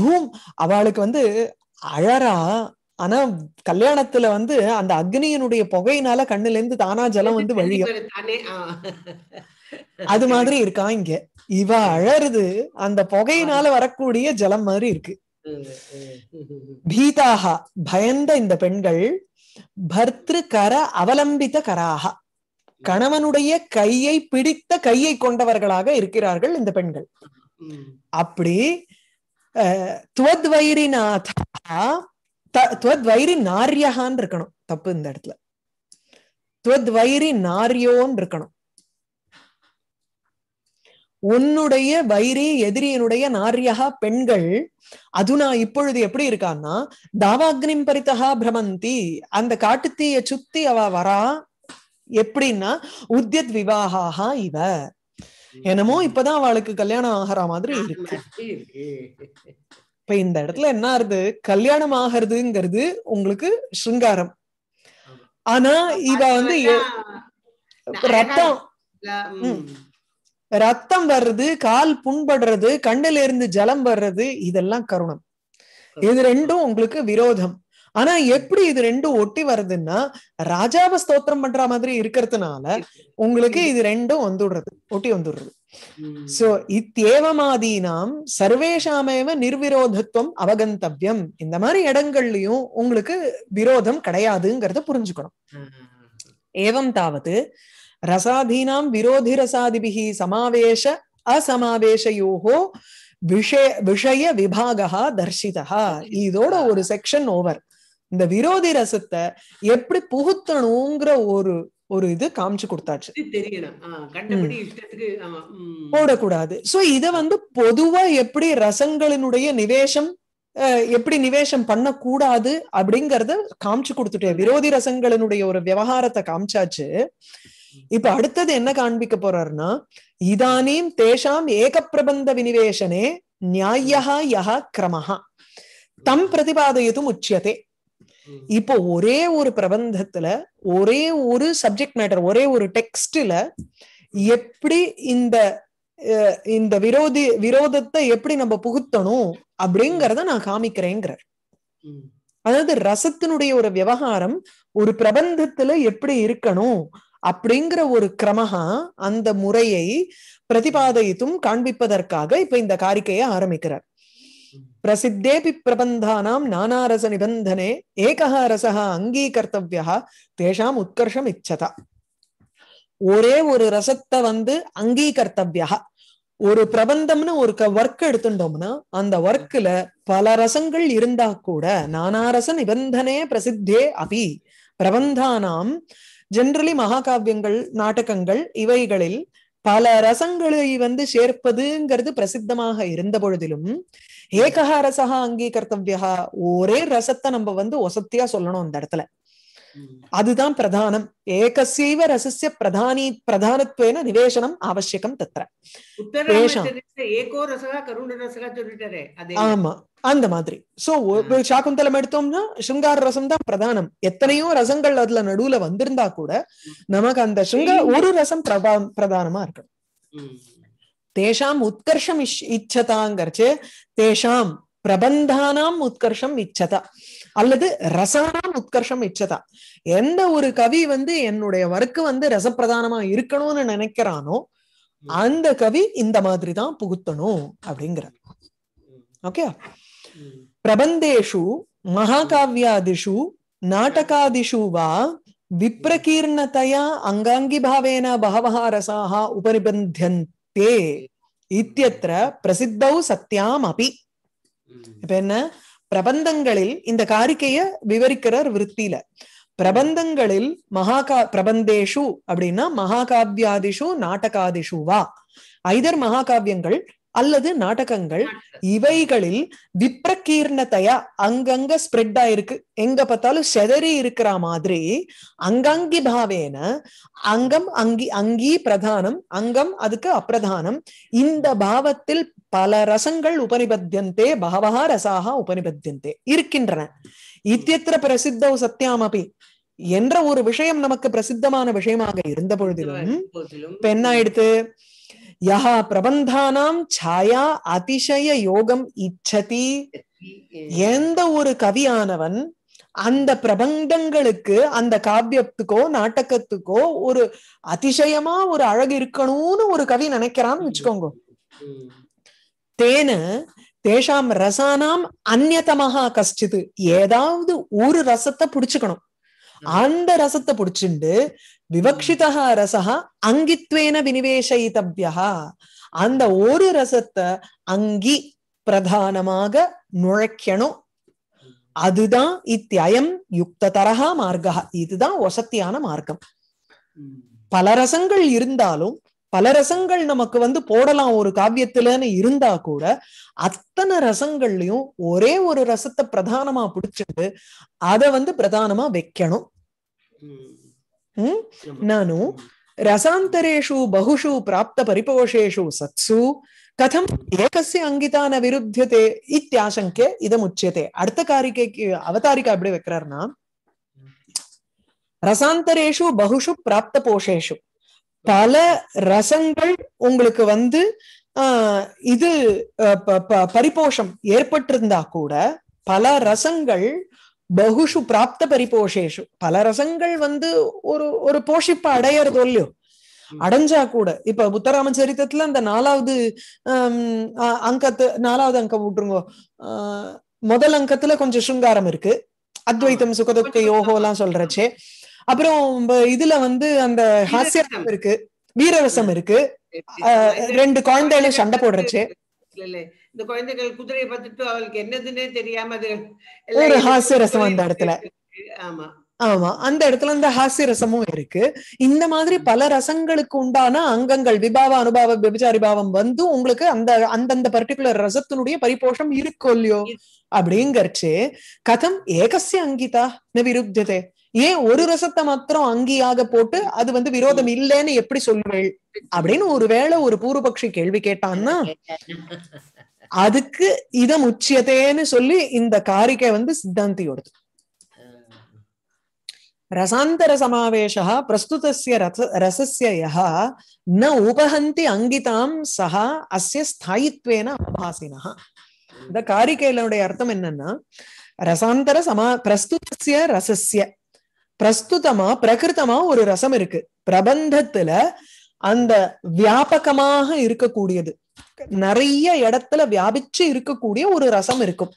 தூம் அவளுக்கு வந்து அழறா ஆனா கல்யாணத்துல வந்து அந்த அக்னியினுடைய புகையினால கண்ணுல இருந்து தானா ஜலம் வந்து வழியும் அது மாதிரி இருக்கா இங்க இவ அழறது அந்த புகையினால வரக்கூடிய ஜலம் மாதிரி இருக்கு பீதாகா பயந்த இந்த பெண்கள் பர்திரு கர அவலம்பித கராகா கணவனுடைய கையை பிடித்த கையை கொண்டவர்களாக இருக்கிறார்கள் இந்த பெண்கள் அப்படி துவத்வைரி வைரி நாரியகான்னு இருக்கணும் தப்பு இந்த இடத்துல துவத்வைரி நாரியோன் நாரியோன்னு இருக்கணும் உன்னுடைய வைரி எதிரியனுடைய நாரியகா பெண்கள் அது நான் இப்பொழுது எப்படி இருக்கான்னா தாவாக்னிம் பரித்தகா பிரமந்தி அந்த காட்டுத்தீய சுத்தி அவ வரா எப்படின்னா உத்தியத் விவாக இவ என்னமோ இப்பதான் அவளுக்கு கல்யாணம் ஆகிற மாதிரி இருக்கு இப்ப இந்த இடத்துல என்ன ஆறுது கல்யாணம் ஆகிறதுங்கிறது உங்களுக்கு ஸ்ருங்காரம் ஆனா இவ வந்து ரத்தம் ரத்தம் வர்றது கால் புண்படுறது கண்ணில இருந்து ஜலம் வர்றது இதெல்லாம் கருணம் இது ரெண்டும் உங்களுக்கு விரோதம் ஆனா எப்படி இது ரெண்டும் ஒட்டி வருதுன்னா ராஜாவ ஸ்தோத்திரம் பண்ற மாதிரி இருக்கிறதுனால உங்களுக்கு இது ரெண்டும் வந்துடுறது ஒட்டி வந்துடுறது சோ இத்தேவமாதீனாம் சர்வேஷாமேவ நிர்விரோதத்துவம் அவகந்தவியம் இந்த மாதிரி இடங்கள்லயும் உங்களுக்கு விரோதம் கிடையாதுங்கிறத புரிஞ்சுக்கணும் ஏவம் தாவது ரசாதீனாம் விரோதி ரசாதிபிகி சமாவேஷ அசமாவேஷயோகோ விஷய விஷய விபாகா தர்ஷிதா இதோட ஒரு செக்ஷன் ஓவர் இந்த விரோதி ரசத்தை எப்படி புகுத்தணுங்கிற ஒரு ஒரு இது காமிச்சு கொடுத்தாச்சு போடக்கூடாது சோ இத வந்து பொதுவா எப்படி ரசங்களினுடைய நிவேஷம் எப்படி நிவேஷம் பண்ணக்கூடாது அப்படிங்கறத காமிச்சு கொடுத்துட்டேன் விரோதி ரசங்களினுடைய ஒரு விவகாரத்தை காமிச்சாச்சு இப்ப அடுத்தது என்ன காண்பிக்க போறாருன்னா இதானீம் தேஷாம் ஏக பிரபந்த வினிவேஷனே நியாயா யஹ கிரமஹா தம் பிரதிபாதயதும் உச்சியதே இப்போ ஒரே ஒரு பிரபந்தத்துல ஒரே ஒரு சப்ஜெக்ட் மேட்டர் ஒரே ஒரு டெக்ஸ்ட்ல எப்படி இந்த இந்த விரோதி விரோதத்தை எப்படி நம்ம புகுத்தணும் அப்படிங்கறத நான் காமிக்கிறேங்கிறார் அதாவது ரசத்தினுடைய ஒரு விவகாரம் ஒரு பிரபந்தத்துல எப்படி இருக்கணும் அப்படிங்கிற ஒரு கிரமஹா அந்த முறையை பிரதிபாதயித்தும் காண்பிப்பதற்காக இப்ப இந்த காரிக்கையை ஆரம்பிக்கிறார் பிரபந்தானாம் நானாரச நிபந்தனே एकः रसः அங்கீகர்த்தவியா तेषाम् உத்கர்ஷம் இச்சதா ஒரே ஒரு ரசத்தை வந்து அங்கீகர்த்தவியா ஒரு பிரபந்தம்னு ஒரு ஒர்க் எடுத்துட்டோம்னா அந்த ஒர்க்ல பல ரசங்கள் இருந்தா கூட நானாரச நிபந்தனே பிரசித்தே அபி பிரபந்தானாம் ஜென்ரலி மகாகாவியங்கள் நாடகங்கள் இவைகளில் பல ரசங்களை வந்து சேர்ப்பதுங்கிறது பிரசித்தமாக இருந்த பொழுதிலும் ஏகஹா ரசகா அங்கீகர்த்தவியா ஒரே ரசத்தை நம்ம வந்து ஒசத்தியா சொல்லணும் அந்த இடத்துல அதுதான் பிரதானம் ஏகசைவ ரசஸ்ய பிரதானி பிரதானத்துவேன நிவேசனம் அவசியம் தத்திர ஏகோ ஆமா அந்த மாதிரி சோ சாக்குந்தலம் எடுத்தோம்னா சிங்கார ரசம் தான் பிரதானம் எத்தனையோ ரசங்கள் அதுல நடுவுல வந்திருந்தா கூட நமக்கு அந்த சிங்க ஒரு ரசம் பிரபா பிரதானமா இருக்கணும் தேஷாம் உத்கர்ஷம் இச்சதாங்கர்ச்சு தேஷாம் பிரபந்தானாம் உத்கர்ஷம் இச்சதா அல்லது ரசம் உத்கர்ஷம் இச்சதா எந்த ஒரு கவி வந்து என்னுடைய வர்க்கு வந்து ரசப்பிரதானமா இருக்கணும்னு நினைக்கிறானோ அந்த கவி இந்த மாதிரி தான் புகுத்தணும் அப்படிங்கிற ஓகே பிரபந்தேஷு மகாகாவியாதிஷு நாடகாதிஷு வா விப்ரகீர்ணதயா அங்காங்கி பாவேன பகவஹ ரசாக உபரிபந்தியே இத்தியத்திர பிரசித்தௌ சத்தியாம் அபி இப்ப என்ன பிரபந்தங்களில் இந்த காரிக்கைய விவரிக்கிறார் விற்பியில பிரபந்தங்களில் மகாகா பிரபந்தேஷு அப்படின்னா மகாகாவியாதிஷு நாடகாதிஷு வா ஐதர் மகாகாவியங்கள் அல்லது நாடகங்கள் இவைகளில் விப்ரகீர்ணத்தையா அங்கங்க ஸ்ப்ரெட் ஆயிருக்கு எங்க பார்த்தாலும் செதறி இருக்கிற மாதிரி அங்கங்கி பாவேன அங்கம் அங்கி அங்கி பிரதானம் அங்கம் அதுக்கு அப்பிரதானம் இந்த பாவத்தில் பல ரசங்கள் உபனிபத்தியந்தே பகவகா ரசாக உபனிபத்தியந்தே இருக்கின்றன இத்தியத்திர பிரசித்தௌ சத்தியாமபி என்ற ஒரு விஷயம் நமக்கு பிரசித்தமான விஷயமாக இருந்த பொழுதிலும் இப்ப என்ன ஆயிடுத்து யஹா பிரபந்தானாம் சாயா அதிசய யோகம் இச்சதி எந்த ஒரு கவியானவன் அந்த பிரபந்தங்களுக்கு அந்த காவியத்துக்கோ நாட்டகத்துக்கோ ஒரு அதிசயமா ஒரு அழகு இருக்கணும்னு ஒரு கவி நினைக்கிறான்னு வச்சுக்கோங்க தேன தேஷாம் ரசானாம் அந்நதமாக கஷ்டித்து ஏதாவது ஒரு ரசத்தை புடிச்சுக்கணும் அந்த ரசத்தை புடிச்சுண்டு விவக்ஷிதா ரசா அங்கித்வேன வினிவேஷயித்தவ்யா அந்த ஒரு ரசத்தை அங்கி பிரதானமாக நுழைக்கணும் அதுதான் இத்தியம் யுக்த தரகா மார்க்கா இதுதான் வசத்தியான மார்க்கம் பல ரசங்கள் இருந்தாலும் பல ரசங்கள் நமக்கு வந்து போடலாம் ஒரு காவியத்துலன்னு இருந்தா கூட அத்தனை ரசங்கள்லயும் ஒரே ஒரு ரசத்தை பிரதானமா பிடிச்சிட்டு அத வந்து பிரதானமா வைக்கணும் நானும் ரசாந்தரேஷு பகுஷு பிராப்த பரிபோஷேஷு சத்சு கதம் ஏகசிய அங்கிதான விருத்தியதே இத்தியாசங்கே முச்சியதே அடுத்த காரிக்கைக்கு அவதாரிக்கா எப்படி வைக்கிறாருன்னா ரசாந்தரேஷு பகுஷு பிராப்த போஷேஷு பல ரசங்கள் உங்களுக்கு வந்து இது பரிபோஷம் ஏற்பட்டிருந்தா கூட பல ரசங்கள் பகுஷு பிராப்த பரிபோஷேஷு பல ரசங்கள் வந்து ஒரு ஒரு போஷிப்ப அடையறதோ இல்லையோ அடைஞ்சா கூட இப்ப புத்தராம சரித்திரத்துல அந்த நாலாவது அங்கத்து நாலாவது அங்கம் விட்டுருங்கோ முதல் அங்கத்துல கொஞ்சம் சுங்காரம் இருக்கு அத்வைத்தம் சுகதுக்க எல்லாம் சொல்றச்சே அப்புறம் இதுல வந்து அந்த ஹாஸ்யம் இருக்கு வீரரசம் இருக்கு ரெண்டு குழந்தைகளும் சண்டை போடுறச்சு இந்த குழந்தைகள் குதிரையை பார்த்துட்டு அவளுக்கு என்னதுன்னே தெரியாம அது ஒரு ரசம் அந்த இடத்துல ஆமா ஆமா அந்த இடத்துல அந்த ஹாஸ்ய ரசமும் இருக்கு இந்த மாதிரி பல ரசங்களுக்கு உண்டான அங்கங்கள் விபாவ அனுபாவ விபச்சாரி பாவம் வந்து உங்களுக்கு அந்த அந்தந்த பர்டிகுலர் ரசத்தினுடைய பரிபோஷம் இருக்கோ இல்லையோ அப்படிங்கறச்சு கதம் ஏகசிய அங்கிதா ந விருப்ததே ஏன் ஒரு ரசத்தை மாத்திரம் அங்கியாக போட்டு அது வந்து விரோதம் இல்லைன்னு எப்படி சொல்லுவேள் அப்படின்னு ஒருவேளை ஒரு பூர்வபக்ஷி கேள்வி கேட்டான்னா அதுக்கு இத முச்சியத்தேன்னு சொல்லி இந்த காரிக்கை வந்து சித்தாந்தியோடுது ரசாந்தர சமாவேஷா பிரஸ்துதசிய ரச ரசஸ்ய யா ந உபஹந்தி அங்கிதாம் சஹா அஸ்ய ஸ்தாயித்வேன அபாசினா இந்த காரிக்கையிலுடைய அர்த்தம் என்னன்னா ரசாந்தர சமா பிரஸ்துதஸ்ய ரசசிய பிரஸ்துதமா பிரகிருத்தமா ஒரு ரசம் இருக்கு பிரபந்தத்துல அந்த வியாபகமாக இருக்கக்கூடியது நிறைய இடத்துல வியாபிச்சு இருக்கக்கூடிய ஒரு ரசம் இருக்கும்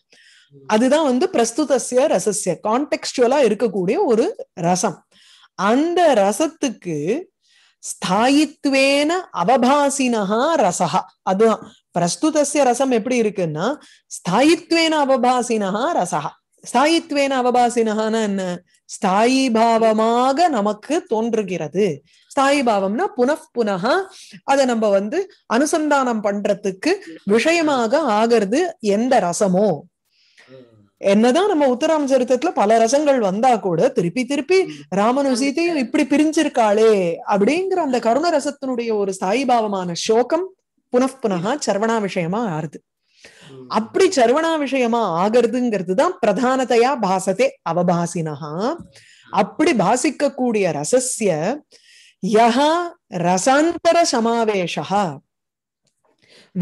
அதுதான் வந்து பிரஸ்துதசிய ரசசிய கான்டெக்சுவலா இருக்கக்கூடிய ஒரு ரசம் அந்த ரசத்துக்கு ஸ்தாயித்வேன அவபாசினஹா ரசா அதுதான் பிரஸ்துதசிய ரசம் எப்படி இருக்குன்னா ஸ்தாயித்வேன அவபாசினஹா ரசா ஸ்தாயித்வேன அவபாசினஹான்னா என்ன ஸ்தாயி பாவமாக நமக்கு தோன்றுகிறது ஸ்தாயி பாவம்னா புனப்புனக அதை நம்ம வந்து அனுசந்தானம் பண்றதுக்கு விஷயமாக ஆகிறது எந்த ரசமோ என்னதான் நம்ம உத்தராம் சரித்திரத்துல பல ரசங்கள் வந்தா கூட திருப்பி திருப்பி ராமனும் சீத்தையும் இப்படி பிரிஞ்சிருக்காளே அப்படிங்கிற அந்த கருண ரசத்தினுடைய ஒரு ஸ்தாயி பாவமான சோகம் புனப்புனகா சர்வணா விஷயமா ஆறுது அப்படி சர்வனா விஷயமா ஆகிறதுங்கிறது தான் பிரதானத்தையா பாசத்தை அவபாசினஹா அப்படி பாசிக்க கூடிய ரசசிய யஹா ரசாந்தர சமாவேஷா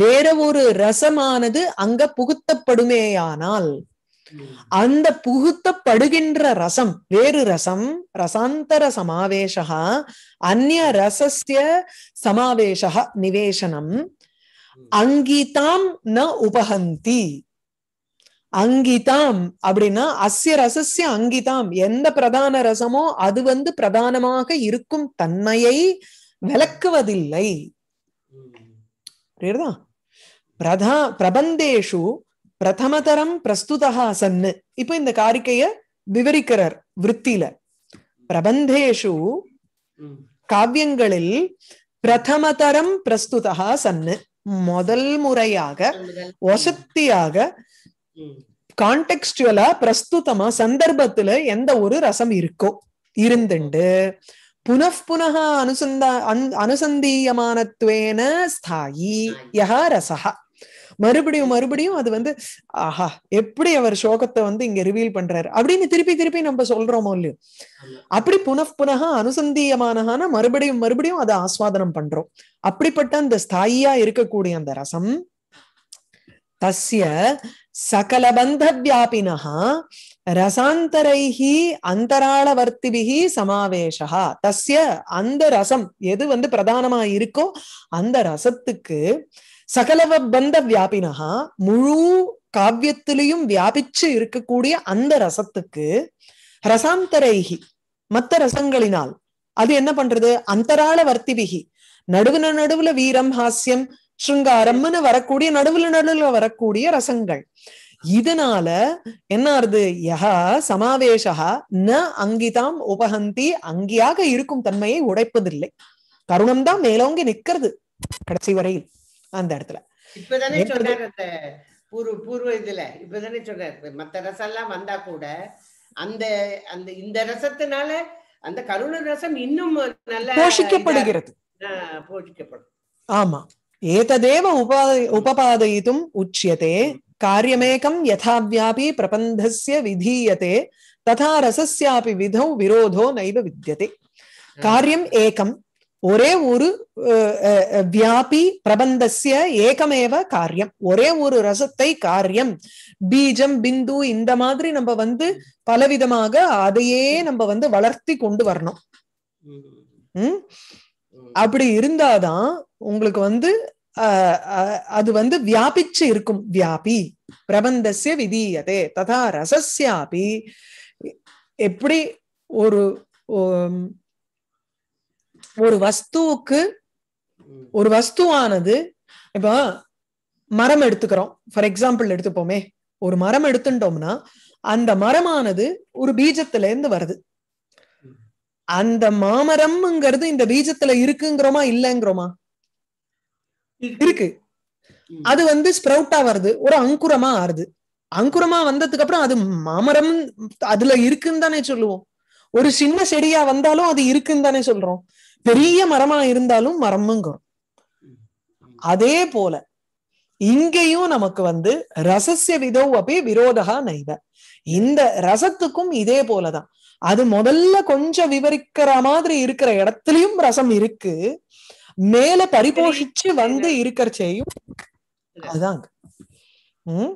வேற ஒரு ரசமானது அங்க புகுத்தப்படுமேயானால் அந்த புகுத்தப்படுகின்ற ரசம் வேறு ரசம் ரசாந்தர சமாவேஷா அந்நிய ரசசிய சமாவேஷா நிவேசனம் அங்கிதாம் ந உபகந்தி அங்கிதாம் அப்படின்னா அஸ்ய ரசஸ்ய அங்கிதாம் எந்த பிரதான ரசமோ அது வந்து பிரதானமாக இருக்கும் தன்மையை விளக்குவதில்லை புரியுறதா பிரதா பிரபந்தேஷு பிரதமதரம் பிரஸ்துதா சன்னு இப்ப இந்த காரிக்கைய விவரிக்கிறார் விற்த்தியில பிரபந்தேஷு காவியங்களில் பிரதமதரம் பிரஸ்துதா சன்னு முதல் முறையாக வசத்தியாக கான்டெக்ஸ்டுவலா பிரஸ்துதமா சந்தர்ப்பத்துல எந்த ஒரு ரசம் இருக்கோ இருந்துண்டு புனக அனுசந்தா அனுசந்தீயமானத்துவேன ஸ்தாயி யா ரசஹ மறுபடியும் மறுபடியும் அது வந்து ஆஹா எப்படி அவர் சோகத்தை வந்து இங்க ரிவீல் பண்றாரு அப்படின்னு திருப்பி திருப்பி நம்ம சொல்றோமோ இல்லையோ அப்படி புன புனக அனுசந்தியமான மறுபடியும் மறுபடியும் அதை ஆஸ்வாதனம் பண்றோம் அப்படிப்பட்ட அந்த ஸ்தாயியா இருக்கக்கூடிய அந்த ரசம் தஸ்ய சகலபந்த வியாபினஹா ரசாந்தரைஹி அந்தராளவர்த்திபிகி சமாவேஷா தஸ்ய அந்த ரசம் எது வந்து பிரதானமா இருக்கோ அந்த ரசத்துக்கு சகலவ பந்த வியாபினகா முழு காவியத்திலையும் வியாபிச்சு இருக்கக்கூடிய அந்த ரசத்துக்கு ரசாந்தரைகி மத்த ரசங்களினால் அது என்ன பண்றது அந்தராள வர்த்திபிகி நடுவுல நடுவுல வீரம் ஹாஸ்யம் ஸ்ருங்காரம்னு வரக்கூடிய நடுவுல நடுவுல வரக்கூடிய ரசங்கள் இதனால என்ன ஆறுது யஹா சமாவேஷா ந அங்கிதாம் உபகந்தி அங்கியாக இருக்கும் தன்மையை உடைப்பதில்லை கருணம் தான் மேலோங்கி நிக்கிறது கடைசி வரையில் அந்த இடத்துல இப்பதானே சொன்னார் அந்த பூர்வ இதுல இப்பதானே சொன்னார் மத்த ரசம் எல்லாம் வந்தா கூட அந்த அந்த இந்த ரசத்தினால அந்த கருண ரசம் இன்னும் நல்லா போஷிக்கப்படுகிறது போஷிக்கப்படும் ஆமா உச்சியதே कार्यमेकं यथाव्यापी प्रबन्धस्य विधीयते तथा रसस्यापि विधौ விரோதோ नैव विद्यते कार्यम् एकं ஒரே ஒரு வியாபி பிரபந்தசிய ஏகமேவ காரியம் ஒரே ஒரு ரசத்தை காரியம் பீஜம் பிந்து இந்த மாதிரி நம்ம வந்து பலவிதமாக அதையே நம்ம வந்து வளர்த்தி கொண்டு வரணும் உம் அப்படி இருந்தாதான் உங்களுக்கு வந்து அது வந்து வியாபிச்சு இருக்கும் வியாபி பிரபந்தசிய விதீயதே ததா ரசஸ்யாபி எப்படி ஒரு ஒரு வஸ்துவுக்கு ஒரு வஸ்துவானது இப்ப மரம் எடுத்துக்கிறோம் ஃபார் எக்ஸாம்பிள் எடுத்துப்போமே ஒரு மரம் எடுத்துட்டோம்னா அந்த மரமானது ஒரு பீஜத்துல இருந்து வருது அந்த மாமரம்ங்கிறது இந்த பீஜத்துல இருக்குங்கிறோமா இல்லைங்கிறோமா இருக்கு அது வந்து ஸ்ப்ரவுட்டா வருது ஒரு அங்குரமா ஆறுது அங்குரமா வந்ததுக்கு அப்புறம் அது மாமரம் அதுல இருக்குன்னு தானே சொல்லுவோம் ஒரு சின்ன செடியா வந்தாலும் அது இருக்குன்னு தானே சொல்றோம் பெரிய மரமா இருந்தாலும் மரமுங்கிறோம் அதே போல இங்கேயும் நமக்கு வந்து ரசசிய விதோ அப்படி விரோதகா நைவ இந்த ரசத்துக்கும் இதே போலதான் அது முதல்ல கொஞ்சம் விவரிக்கிற மாதிரி இருக்கிற இடத்துலயும் ரசம் இருக்கு மேல பரிபோஷிச்சு வந்து இருக்கிற செய்யும் அதுதாங்க உம்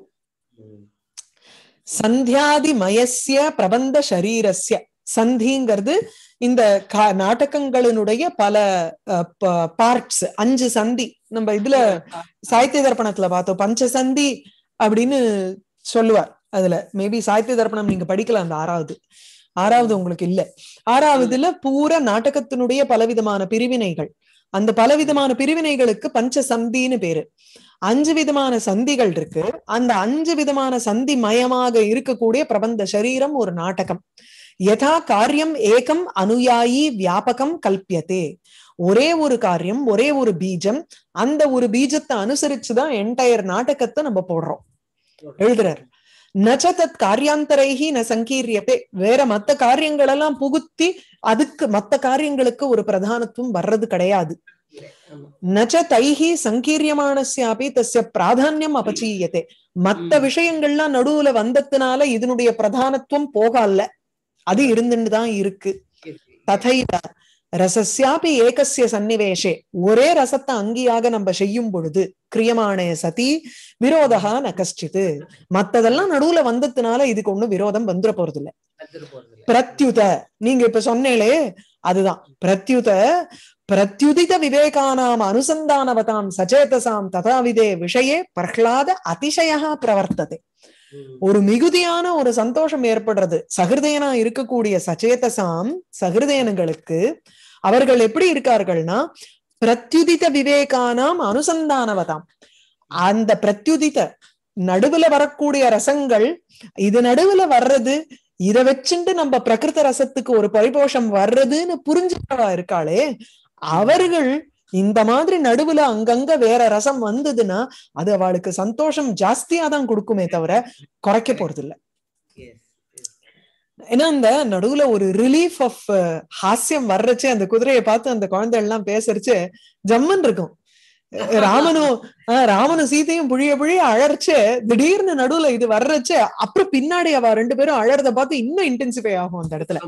சந்தியாதி மயசிய பிரபந்த சரீரஸ்ய சந்திங்கிறது இந்த நாடகங்களினுடைய பல பார்ட்ஸ் அஞ்சு சந்தி நம்ம இதுல சாகித்ய தர்ப்பணத்துல பார்த்தோம் பஞ்ச சந்தி அப்படின்னு சொல்லுவார் அதுல மேபி சாகித்ய தர்ப்பணம் நீங்க படிக்கல அந்த ஆறாவது ஆறாவது உங்களுக்கு இல்ல ஆறாவதுல பூரா நாடகத்தினுடைய பலவிதமான பிரிவினைகள் அந்த பலவிதமான பிரிவினைகளுக்கு பஞ்ச சந்தின்னு பேரு அஞ்சு விதமான சந்திகள் இருக்கு அந்த அஞ்சு விதமான சந்தி மயமாக இருக்கக்கூடிய பிரபந்த சரீரம் ஒரு நாடகம் யதா காரியம் ஏகம் அனுயாயி வியாபகம் கல்பியதே ஒரே ஒரு காரியம் ஒரே ஒரு பீஜம் அந்த ஒரு பீஜத்தை அனுசரிச்சுதான் என்டையர் நாடகத்தை நம்ம போடுறோம் எழுதுறாரு நச்ச தத் காரியாந்தரைகி ந சங்கீரியத்தை வேற மத்த காரியங்கள் எல்லாம் புகுத்தி அதுக்கு மத்த காரியங்களுக்கு ஒரு பிரதானத்துவம் வர்றது கிடையாது நச்ச தைஹி சங்கீரியமானி தஸ்ய பிராதான்யம் அபச்சீயத்தை மத்த விஷயங்கள்லாம் நடுவுல வந்ததுனால இதனுடைய பிரதானத்துவம் போகல்ல அது இருந்துட்டு தான் இருக்கு ததைத ரசஸ்யாபி ஏகசிய சன்னிவேஷே ஒரே ரசத்தை அங்கியாக நம்ம செய்யும் பொழுது கிரியமான சதி விரோதகா ந கஷ்டித்து மத்ததெல்லாம் நடுவுல வந்ததுனால இதுக்கு ஒண்ணும் விரோதம் வந்துட போறது இல்ல பிரத்யுத நீங்க இப்ப சொன்னேலே அதுதான் பிரத்யுத பிரத்யுதித விவேகானாம் அனுசந்தானவதாம் சச்சேதசாம் ததாவிதே விஷயே பிரஹ்லாத அதிசயா பிரவர்த்ததே ஒரு மிகுதியான ஒரு சந்தோஷம் ஏற்படுறது சகிருதயனா இருக்கக்கூடிய சச்சேதசாம் சகிருதயனுங்களுக்கு அவர்கள் எப்படி இருக்கார்கள்னா பிரத்யுதித விவேகானாம் அனுசந்தானவதாம் அந்த பிரத்யுதித நடுவுல வரக்கூடிய ரசங்கள் இது நடுவுல வர்றது இத வச்சுட்டு நம்ம பிரகிருத ரசத்துக்கு ஒரு பரிபோஷம் வர்றதுன்னு புரிஞ்சுக்கவா இருக்காளே அவர்கள் இந்த மாதிரி நடுவுல அங்கங்க வேற ரசம் வந்ததுன்னா அது அவளுக்கு சந்தோஷம் ஜாஸ்தியா தான் கொடுக்குமே தவிர குறைக்க போறது இல்லை ஏன்னா அந்த நடுவுல ஒரு ரிலீஃப் ஆஃப் uh, ஹாஸ்யம் வர்றச்சு அந்த குதிரையை பார்த்து அந்த குழந்தை எல்லாம் பேசுறச்சு ஜம்மன் இருக்கும் ராமனும் ராமனும் சீதையும் புழிய புழிய அழறச்சு திடீர்னு நடுவுல இது வர்றச்சு அப்புறம் பின்னாடி அவ ரெண்டு பேரும் அழறத பார்த்து இன்னும் இன்டென்சிஃபை ஆகும் அந்த இடத்துல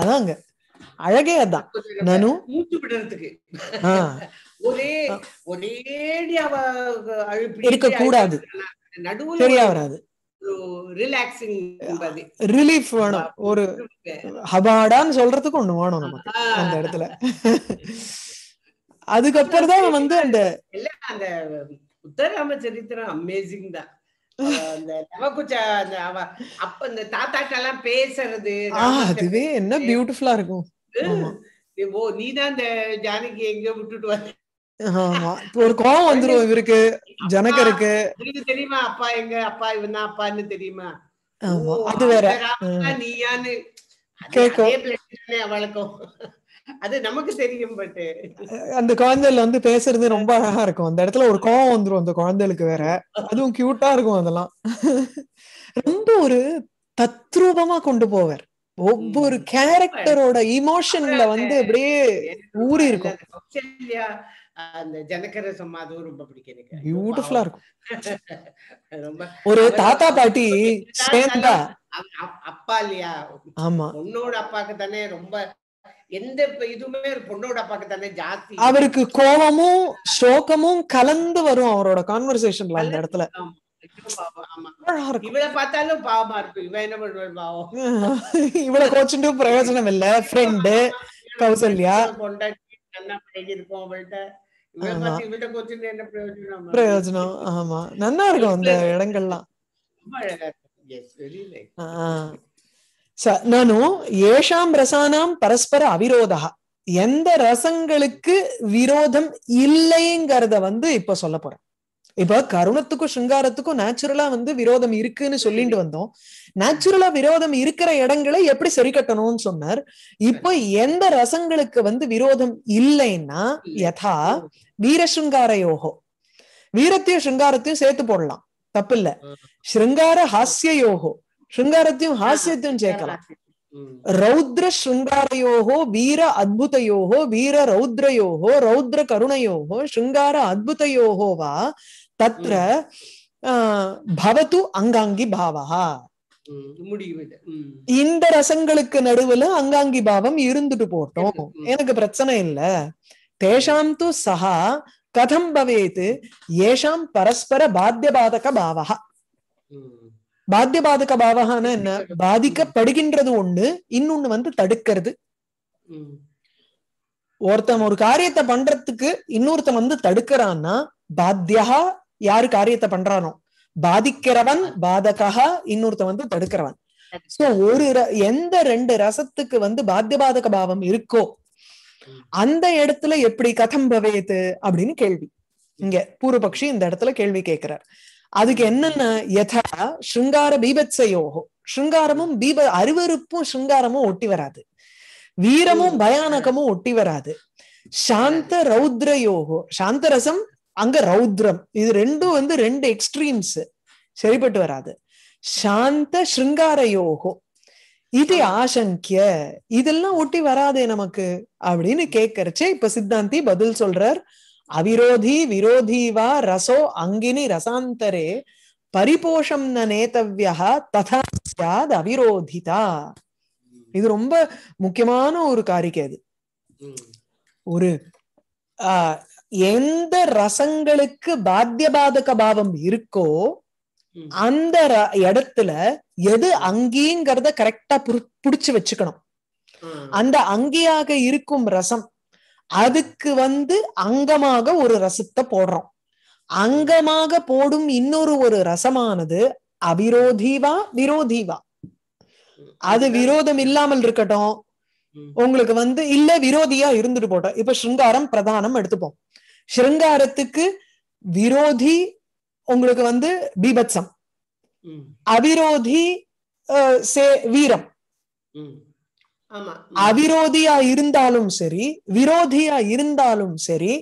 அதாங்க அழகே அதான் நானும் மூச்சு விடுறதுக்கு ஒரே ஒரேடி அவ இருக்க கூடாது நடுவுல வராது ரிலாக்ஸிங் ரிலீஃப் வேணும் ஒரு ஹபாடான்னு சொல்றதுக்கு ஒண்ணு வேணும் நமக்கு அந்த இடத்துல அதுக்கப்புறம் தான் வந்து அந்த அந்த உத்தராம சரித்திரம் அமேசிங் தான் அப்ப இந்த தாத்தாக்கெல்லாம் பேசுறது அதுவே என்ன பியூட்டிஃபுல்லா இருக்கும் ஓ நீதான் இந்த ஜானகி எங்க விட்டுட்டு வர ஒரு கோபம் வந்துரும் இவருக்கு ஜனகருக்கு இவருக்கு தெரியுமா அப்பா எங்க அப்பா இவன் தான் அப்பான்னு தெரியுமா அது வேற நீயான்னு வழக்கம் அது நமக்கு தெரியும் பட்டு அந்த குழந்தைல வந்து பேசுறது ரொம்ப அழகா இருக்கும் அந்த இடத்துல ஒரு கோவம் வந்துரும் அந்த குழந்தைகளுக்கு வேற அதுவும் கியூட்டா இருக்கும் அதெல்லாம் ரொம்ப ஒரு தத்ரூபமா கொண்டு போவார் ஒவ்வொரு கேரக்டரோட இமோஷன்ல வந்து அப்படியே ஊறி இருக்கும் அந்த ஜனகர சம்மா ரொம்ப பிடிக்கும் பியூட்டிஃபுல்லா இருக்கும் ரொம்ப ஒரு தாத்தா பாட்டி சேர்ந்தா அப்பா இல்லையா ஆமா உன்னோட அப்பாக்கு தானே ரொம்ப எந்த இதுமே பொண்ணோட அப்பாக்கு தானே ஜாஸ்தி அவருக்கு கோபமும் சோகமும் கலந்து வரும் அவரோட கான்வர்சேஷன்ல அந்த இடத்துல இவளை பிரயோஜனம் இல்ல கௌசல்யா பிரயோஜனம் ஆமா நல்லா இருக்கும் அந்த நானும் ஏஷாம் ரசானாம் பரஸ்பர அவிரோதா எந்த ரசங்களுக்கு விரோதம் இல்லைங்கிறத வந்து இப்ப சொல்ல போறேன் இப்ப கருணத்துக்கும் சிங்காரத்துக்கும் நேச்சுரலா வந்து விரோதம் இருக்குன்னு சொல்லிட்டு வந்தோம் நேச்சுரலா விரோதம் இருக்கிற இடங்களை எப்படி சரி கட்டணும்னு சொன்னார் இப்ப எந்த ரசங்களுக்கு வந்து விரோதம் இல்லைன்னா யதா யோகோ வீரத்தையும் சிங்காரத்தையும் சேர்த்து போடலாம் தப்பு இல்ல ஸ்ருங்கார ஹாஸ்ய யோகோ ஸ்ருங்காரத்தையும் ஹாஸ்யத்தையும் சேர்க்கலாம் ரௌத்ர ஸ்ருங்காரயோகோ வீர அத்புதயோகோ வீர ரௌத்ரயோகோ ரௌத்ர கருணையோகோ ஸ்ருங்கார அத்புதயோகோவா तत्र பவது அங்காங்கி பாவா இந்த ரசங்களுக்கு நடுவுல அங்காங்கி பாவம் இருந்துட்டு போட்டோம் எனக்கு பிரச்சனை இல்ல தேஷாம் து சஹா கதம் பவேத்து ஏஷாம் பரஸ்பர பாத்தியபாதக பாவா பாத்தியபாதக பாவகான என்ன பாதிக்கப்படுகின்றது ஒண்ணு இன்னொன்னு வந்து தடுக்கிறது ஒருத்தன் ஒரு காரியத்தை பண்றதுக்கு இன்னொருத்தன் வந்து தடுக்கிறான்னா பாத்தியா யாரு காரியத்தை பண்றானோ பாதிக்கிறவன் பாதகஹா இன்னொருத்த வந்து தடுக்கிறவன் சோ ஒரு எந்த ரெண்டு ரசத்துக்கு வந்து பாத்திய பாதக பாவம் இருக்கோ அந்த இடத்துல எப்படி கதம் பவேத்து அப்படின்னு கேள்வி இங்க பூர்வபக்ஷி இந்த இடத்துல கேள்வி கேட்கிறார் அதுக்கு என்னென்ன யதா ஸ்ருங்கார பீபத்சயோகோ ஸ்ருங்காரமும் பீப அருவருப்பும் ஸ்ருங்காரமும் ஒட்டி வராது வீரமும் பயானகமும் ஒட்டி வராது சாந்த ரௌத்ரயோகோ சாந்த ரசம் அங்க ரௌத்ரம் இது ரெண்டும் வந்து ரெண்டு எக்ஸ்ட்ரீம்ஸ் சரிப்பட்டு வராது சாந்த ஸ்ருங்கார யோகோ இது ஆசங்கிய இதெல்லாம் ஒட்டி வராதே நமக்கு அப்படின்னு கேக்குறச்சு இப்ப சித்தாந்தி பதில் சொல்றார் அவிரோதி விரோதிவா ரசோ அங்கினி ரசாந்தரே பரிபோஷம் ந நேத்தவியா ததா அவிரோதிதா இது ரொம்ப முக்கியமான ஒரு காரிக்கை அது ஒரு எந்த ரசங்களுக்கு பாத்திய பாதக பாவம் இருக்கோ அந்த இடத்துல எது அங்கீங்கிறத கரெக்டா புடிச்சு வச்சுக்கணும் அந்த அங்கியாக இருக்கும் ரசம் அதுக்கு வந்து அங்கமாக ஒரு ரசத்தை போடுறோம் அங்கமாக போடும் இன்னொரு ஒரு ரசமானது அவிரோதீவா விரோதீவா அது விரோதம் இல்லாமல் இருக்கட்டும் உங்களுக்கு வந்து இல்ல விரோதியா இருந்துட்டு போட்டோம் இப்ப ஸ்ருங்காரம் பிரதானம் எடுத்துப்போம் ஸ்ருங்காரத்துக்கு விரோதி உங்களுக்கு வந்து பீபத்சம் அவிரோதி வீரம் அவிரோதியா இருந்தாலும் சரி விரோதியா இருந்தாலும் சரி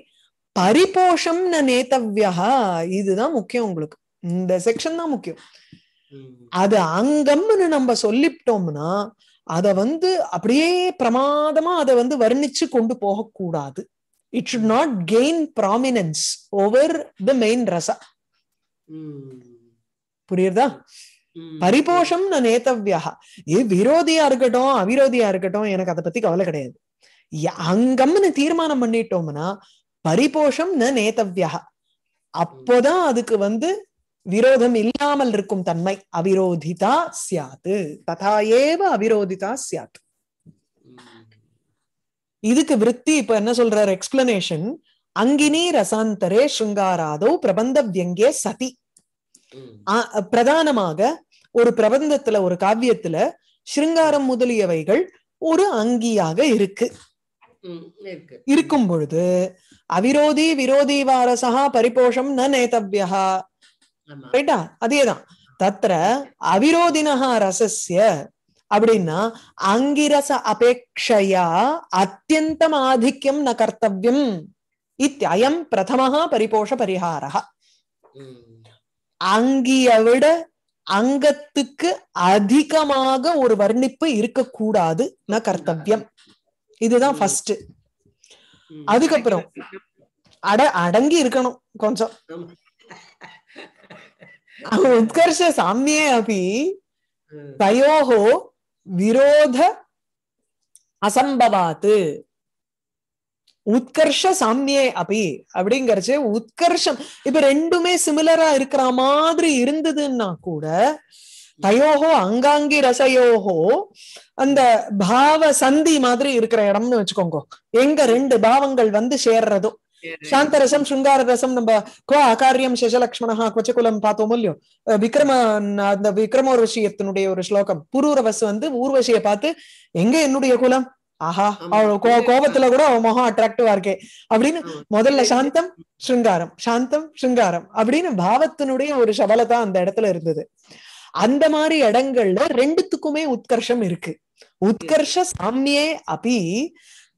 பரிபோஷம் நேத்தவியா இதுதான் முக்கியம் உங்களுக்கு இந்த செக்ஷன் தான் முக்கியம் அது அங்கம்னு நம்ம சொல்லிவிட்டோம்னா அத வந்து அப்படியே பிரமாதமா அதை வந்து வர்ணிச்சு கொண்டு போகக்கூடாது it should not gain prominence over the main rasa புரியுறதா பரிபோஷம் நான் நேத்தவியா ஏ விரோதியா இருக்கட்டும் அவிரோதியா இருக்கட்டும் எனக்கு அதை பத்தி கவலை கிடையாது அங்கம்னு தீர்மானம் பண்ணிட்டோம்னா பரிபோஷம் நேத்தவியா அப்போதான் அதுக்கு வந்து விரோதம் இல்லாமல் இருக்கும் தன்மை அவிரோதிதா சியாது ததா ஏவ அவிரோதிதா சியாது இதுக்கு விருத்தி இப்ப என்ன சொல்றாரு எக்ஸ்பிளனேஷன் அங்கினி ரசாந்தரே ஸ்ருங்காராதோ பிரபந்த வியங்கே சதி பிரதானமாக ஒரு பிரபந்தத்துல ஒரு காவியத்துல ஸ்ருங்காரம் முதலியவைகள் ஒரு அங்கியாக இருக்கு இருக்கும் பொழுது அவிரோதி விரோதி வாரசா பரிபோஷம் ந நேதவியா ரைட்டா அதேதான் தத்திர அவிரோதினஹா ரசசிய அப்படின்னா அங்கிரச அபேட்சையா அத்தியந்தம் ஆதிக்கம் ந கர்த்தவியம் இத்தியம் பிரதமஹா பரிபோஷ பரிகாரா அங்கிய விட அங்கத்துக்கு அதிகமாக ஒரு வர்ணிப்பு இருக்கக்கூடாது ந கர்த்தவியம் இதுதான் ஃபர்ஸ்ட் அதுக்கப்புறம் அட அடங்கி இருக்கணும் கொஞ்சம் उत्कर्षसाम्ये अपि तयोः विरोध அசம்பவாத்து உத்கர்ஷ சாமியே அப்படி அப்படிங்கறச்சு உத்கர்ஷம் இப்ப ரெண்டுமே சிமிலரா இருக்கிற மாதிரி இருந்ததுன்னா கூட தயோகோ அங்காங்கி ரசயோகோ அந்த பாவ சந்தி மாதிரி இருக்கிற இடம்னு வச்சுக்கோங்க எங்க ரெண்டு பாவங்கள் வந்து சேர்றதோ ಶಾಂತರಸಂ சுங்கார ரசம் நம்ம கோ அகாரியம் ಶಶಲಕ್ಷ್ಮಣ ಕ್ವಚಕುಲಂ பார்த்தோம் இல்லையோ விக்ரம அந்த விக்ரமோர்வசியத்தினுடைய ஒரு ஸ்லோகம் புரூரவசு வந்து ஊர்வசிய பார்த்து எங்க என்னுடைய குலம் ஆஹா அவள் கோபத்துல கூட அவன் முகம் அட்ராக்டிவா இருக்கே அப்படின்னு முதல்ல சாந்தம் ஸ்ருங்காரம் சாந்தம் ஸ்ருங்காரம் அப்படின்னு பாவத்தினுடைய ஒரு சபலதா அந்த இடத்துல இருந்தது அந்த மாதிரி இடங்கள்ல ரெண்டுத்துக்குமே உத்கர்ஷம் இருக்கு உத்கர்ஷ சாமியே அபி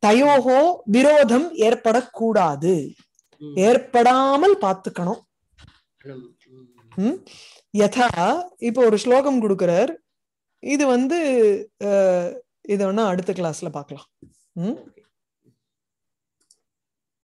தயோகோ விரோதம் ஏற்படக்கூடாது ஏற்படாமல் பார்த்துக்கணும் யதா இப்போ ஒரு ஸ்லோகம் கொடுக்கிறார் இது வந்து இதை வேணா அடுத்த கிளாஸ்ல பாக்கலாம் ம்